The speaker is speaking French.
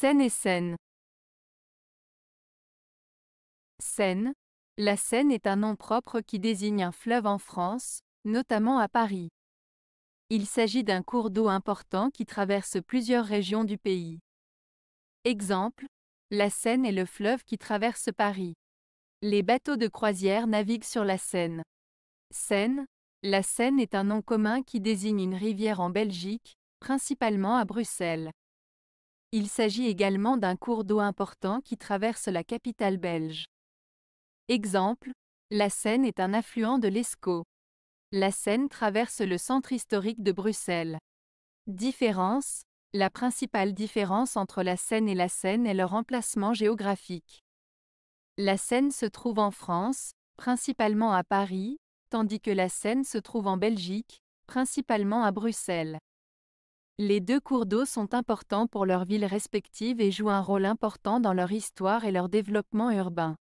Seine et Seine. Seine. La Seine est un nom propre qui désigne un fleuve en France, notamment à Paris. Il s'agit d'un cours d'eau important qui traverse plusieurs régions du pays. Exemple, la Seine est le fleuve qui traverse Paris. Les bateaux de croisière naviguent sur la Seine. Seine, la Seine est un nom commun qui désigne une rivière en Belgique, principalement à Bruxelles. Il s'agit également d'un cours d'eau important qui traverse la capitale belge. Exemple, la Seine est un affluent de l'Escaut. La Seine traverse le centre historique de Bruxelles. Différence La principale différence entre la Seine et la Seine est leur emplacement géographique. La Seine se trouve en France, principalement à Paris, tandis que la Seine se trouve en Belgique, principalement à Bruxelles. Les deux cours d'eau sont importants pour leurs villes respectives et jouent un rôle important dans leur histoire et leur développement urbain.